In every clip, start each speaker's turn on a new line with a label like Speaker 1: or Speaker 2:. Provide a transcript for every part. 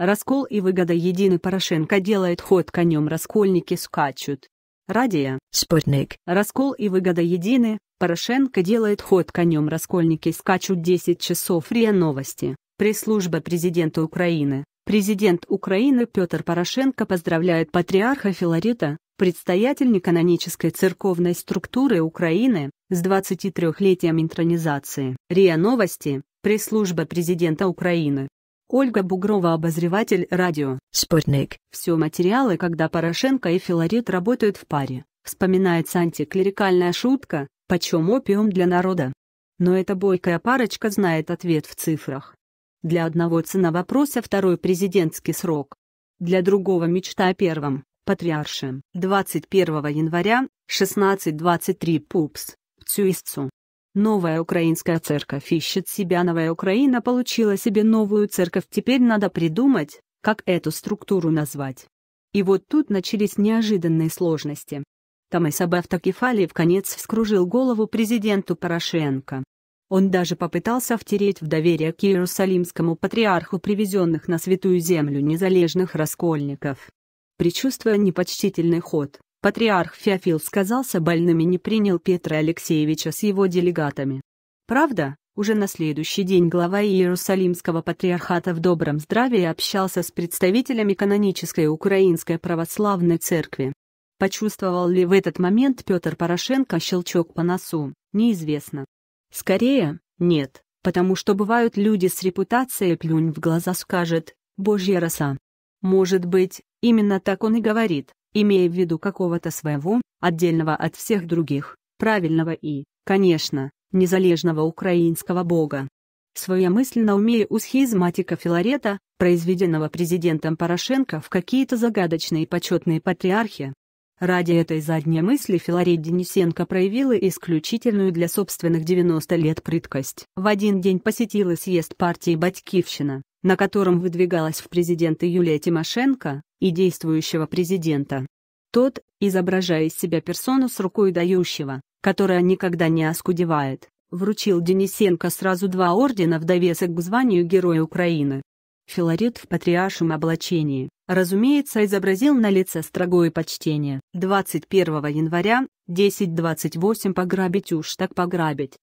Speaker 1: Раскол и выгода едины Порошенко делает ход конем, раскольники скачут. Радия.
Speaker 2: Спутник.
Speaker 1: Раскол и выгода едины, Порошенко делает ход конем, раскольники скачут 10 часов. РИА Новости. Пресс-служба президента Украины. Президент Украины Петр Порошенко поздравляет патриарха Филарета, предстоятель канонической церковной структуры Украины, с 23-летием интронизации. РИА Новости, пресс-служба президента Украины. Ольга Бугрова обозреватель радио
Speaker 2: «Спутник».
Speaker 1: Все материалы, когда Порошенко и Филарет работают в паре. Вспоминается антиклерикальная шутка «Почем опиум для народа?». Но эта бойкая парочка знает ответ в цифрах. Для одного цена вопроса второй президентский срок. Для другого мечта о первом, патриарше. 21 января, 16.23 Пупс, Цюисцу. Новая украинская церковь ищет себя, новая Украина получила себе новую церковь, теперь надо придумать, как эту структуру назвать. И вот тут начались неожиданные сложности. Тамайсаб Автокефалий в конец вскружил голову президенту Порошенко. Он даже попытался втереть в доверие к Иерусалимскому патриарху привезенных на святую землю незалежных раскольников. Причувствуя непочтительный ход, Патриарх Феофил сказался больным и не принял Петра Алексеевича с его делегатами. Правда, уже на следующий день глава Иерусалимского патриархата в добром здравии общался с представителями канонической Украинской православной церкви. Почувствовал ли в этот момент Петр Порошенко щелчок по носу, неизвестно. Скорее, нет, потому что бывают люди с репутацией плюнь в глаза скажет «Божья роса». Может быть, именно так он и говорит имея в виду какого-то своего, отдельного от всех других, правильного и, конечно, незалежного украинского бога. Своя мысль на уме у схизматика Филарета, произведенного президентом Порошенко в какие-то загадочные почетные патриархи. Ради этой задней мысли Филарет Денисенко проявила исключительную для собственных 90 лет прыткость. В один день посетила съезд партии «Батькивщина», на котором выдвигалась в президенты Юлия Тимошенко и действующего президента. Тот, изображая из себя персону с рукой дающего, которая никогда не оскудевает, вручил Денисенко сразу два ордена в довесок к званию Героя Украины. Филарет в патриаршем облачении, разумеется, изобразил на лице строгое почтение. 21 января, 10.28 пограбить уж так пограбить,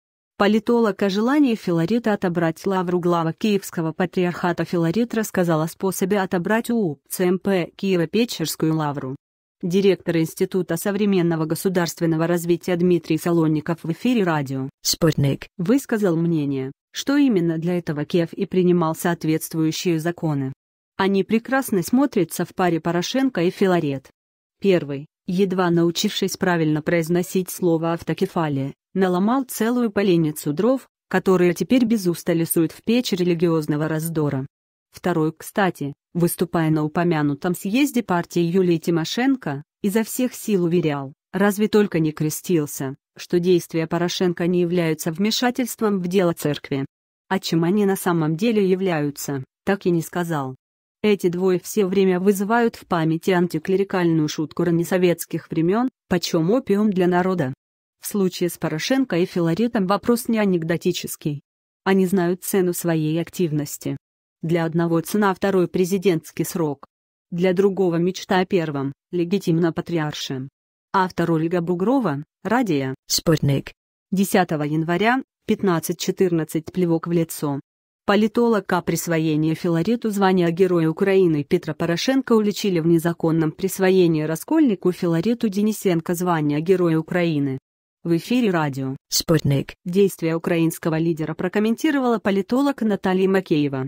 Speaker 1: Политолог желание желании Филарита отобрать лавру глава Киевского патриархата Филарит рассказал о способе отобрать у ЦМП Киева Печерскую лавру. Директор Института современного государственного развития Дмитрий Солонников в эфире радио
Speaker 2: «Спутник»
Speaker 1: высказал мнение, что именно для этого Киев и принимал соответствующие законы. Они прекрасно смотрятся в паре Порошенко и Филарет. Первый, едва научившись правильно произносить слово автокефалия, наломал целую поленницу дров, которые теперь без устали суют в печь религиозного раздора. Второй, кстати, выступая на упомянутом съезде партии Юлии Тимошенко, изо всех сил уверял, разве только не крестился, что действия Порошенко не являются вмешательством в дело церкви. А чем они на самом деле являются, так и не сказал. Эти двое все время вызывают в памяти антиклерикальную шутку раннесоветских времен, почем опиум для народа. В случае с Порошенко и Филаретом вопрос не анекдотический. Они знают цену своей активности. Для одного цена а второй президентский срок. Для другого мечта о первом, легитимно патриарше. Автор Ольга Бугрова, Радия,
Speaker 2: Спутник.
Speaker 1: 10 января, 15.14 плевок в лицо. Политолог о присвоении Филарету звания Героя Украины Петра Порошенко уличили в незаконном присвоении раскольнику Филарету Денисенко звания Героя Украины. В эфире радио
Speaker 2: «Спутник».
Speaker 1: Действия украинского лидера прокомментировала политолог Наталья Макеева.